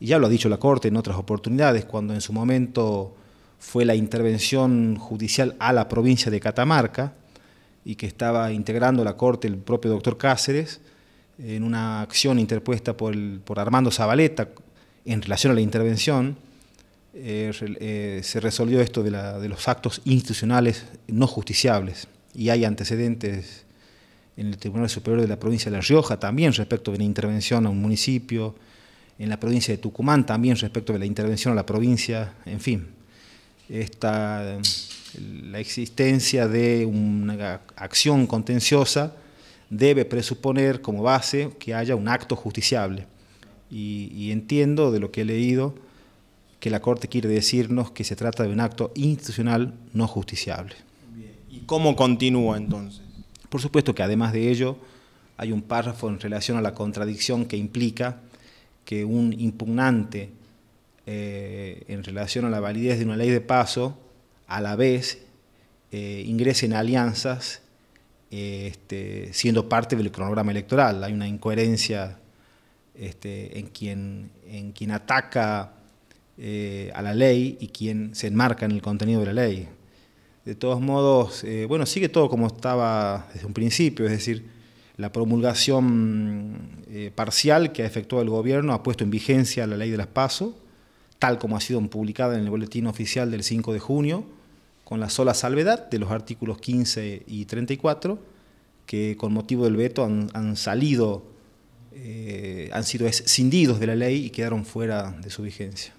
y ya lo ha dicho la Corte en otras oportunidades, cuando en su momento fue la intervención judicial a la provincia de Catamarca y que estaba integrando la Corte el propio doctor Cáceres en una acción interpuesta por, Armando Zabaleta en relación a la intervención, eh, eh, se resolvió esto de, de los actos institucionales no justiciables y hay antecedentes en el Tribunal Superior de la provincia de La Rioja también respecto de la intervención a un municipio, en la provincia de Tucumán también respecto de la intervención a la provincia, en fin. Esta, em, la existencia de una acción contenciosa debe presuponer como base que haya un acto justiciable. Y, entiendo de lo que he leído que la Corte quiere decirnos que se trata de un acto institucional no justiciable. ¿Y cómo continúa entonces? Por supuesto que además de ello hay un párrafo en relación a la contradicción que implica que un impugnante eh, en relación a la validez de una ley de paso, a la vez eh, ingrese en alianzas eh, este, siendo parte del cronograma electoral. Hay una incoherencia este, en, quien, en ataca a la ley y quien se enmarca en el contenido de la ley. De todos modos, bueno, sigue todo como estaba desde un principio, es decir, la promulgación eh, parcial que ha efectuado el gobierno ha puesto en vigencia la ley de las PASO, tal como ha sido publicada en el boletín oficial del 5 de junio, con la sola salvedad de los artículos 15 y 34, que con motivo del veto han, salido, eh, han sido escindidos de la ley y quedaron fuera de su vigencia.